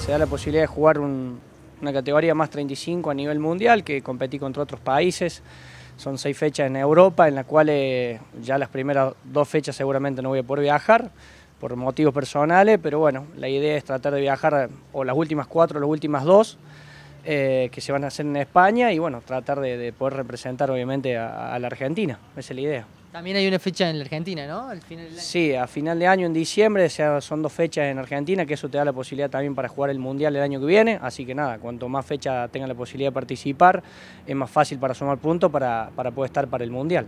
se da la posibilidad de jugar una categoría más 35 a nivel mundial, que competí contra otros países. Son seis fechas en Europa, en las cuales ya las primeras dos fechas seguramente no voy a poder viajar por motivos personales, pero bueno, la idea es tratar de viajar, o las últimas cuatro, las últimas dos, eh, que se van a hacer en España, y bueno, tratar de, poder representar obviamente a, a la Argentina, esa es la idea. También hay una fecha en la Argentina, ¿no? Sí, a final de año, en diciembre, son dos fechas en Argentina, que eso te da la posibilidad también para jugar el Mundial el año que viene. Así que nada, cuanto más fecha tenga la posibilidad de participar, es más fácil para sumar puntos para, poder estar para el Mundial.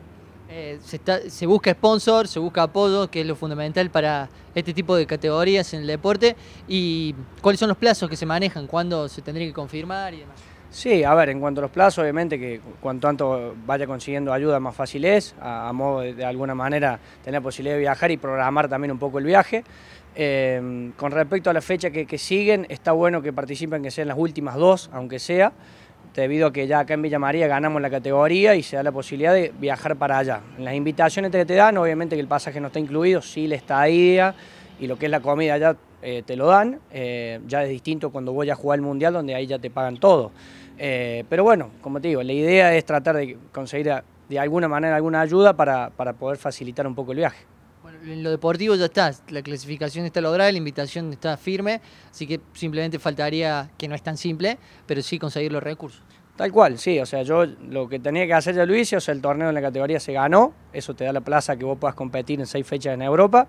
Eh, se, busca sponsor, se busca apoyo, que es lo fundamental para este tipo de categorías en el deporte. ¿Y cuáles son los plazos que se manejan? ¿Cuándo se tendría que confirmar y demás? Sí, a ver, en cuanto a los plazos, obviamente que cuanto tanto vaya consiguiendo ayuda más fácil es, a, modo de, alguna manera tener posibilidad de viajar y programar también un poco el viaje. Em, con respecto a la fecha que, siguen, está bueno que participen, que sean las últimas dos, aunque sea, debido a que ya acá en Villa María ganamos la categoría y se da la posibilidad de viajar para allá. En las invitaciones que te dan, obviamente que el pasaje no está incluido, sí la estadía y lo que es la comida allá eh, te lo dan, eh, ya es distinto cuando voy a jugar el Mundial donde ahí ya te pagan todo. Eh, pero bueno, como te digo, la idea es tratar de conseguir de alguna manera alguna ayuda para, poder facilitar un poco el viaje. Bueno, en lo deportivo ya está, la clasificación está lograda, la invitación está firme, así que simplemente faltaría, que no es tan simple, pero sí conseguir los recursos. Tal cual, sí, o sea, yo lo que tenía que hacer ya lo o sea, el torneo en la categoría se ganó, eso te da la plaza que vos puedas competir en seis fechas en Europa.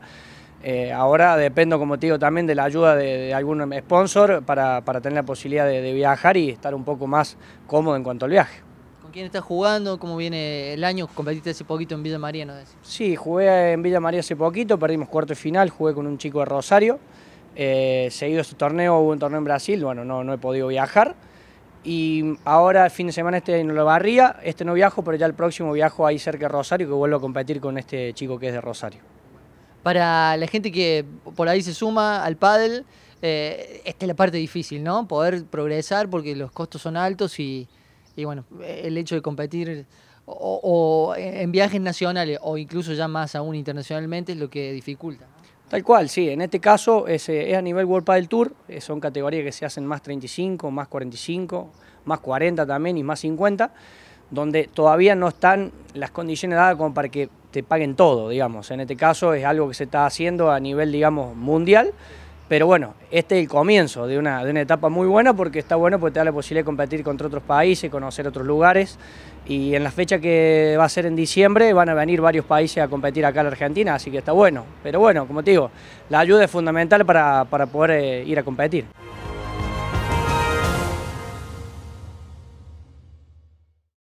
Eh, ahora dependo, como te digo, también de la ayuda de, algún sponsor para, tener la posibilidad de, viajar y estar un poco más cómodo en cuanto al viaje. ¿Con quién estás jugando? ¿Cómo viene el año? Competiste hace poquito en Villa María, ¿no? Sí, jugué en Villa María hace poquito, perdimos cuarto y final, jugué con un chico de Rosario. Eh, seguido este torneo, hubo un torneo en Brasil, bueno, no, no he podido viajar. Y ahora el fin de semana este no lo Barría, este no viajo, pero ya el próximo viajo ahí cerca de Rosario, que vuelvo a competir con este chico que es de Rosario para la gente que por ahí se suma al paddle, eh, esta es la parte difícil, ¿no? Poder progresar porque los costos son altos y, bueno, el hecho de competir o, en viajes nacionales o incluso ya más aún internacionalmente es lo que dificulta. Tal cual, sí. En este caso es, eh, es a nivel World Padel Tour, eh, son categorías que se hacen más 35, más 45, más 40 también y más 50, donde todavía no están las condiciones dadas como para que te paguen todo, digamos. En este caso es algo que se está haciendo a nivel, digamos, mundial. Pero bueno, este es el comienzo de una, de una etapa muy buena porque está bueno porque te da la posibilidad de competir contra otros países, conocer otros lugares. Y en la fecha que va a ser en diciembre van a venir varios países a competir acá en la Argentina, así que está bueno. Pero bueno, como te digo, la ayuda es fundamental para, poder eh, ir a competir.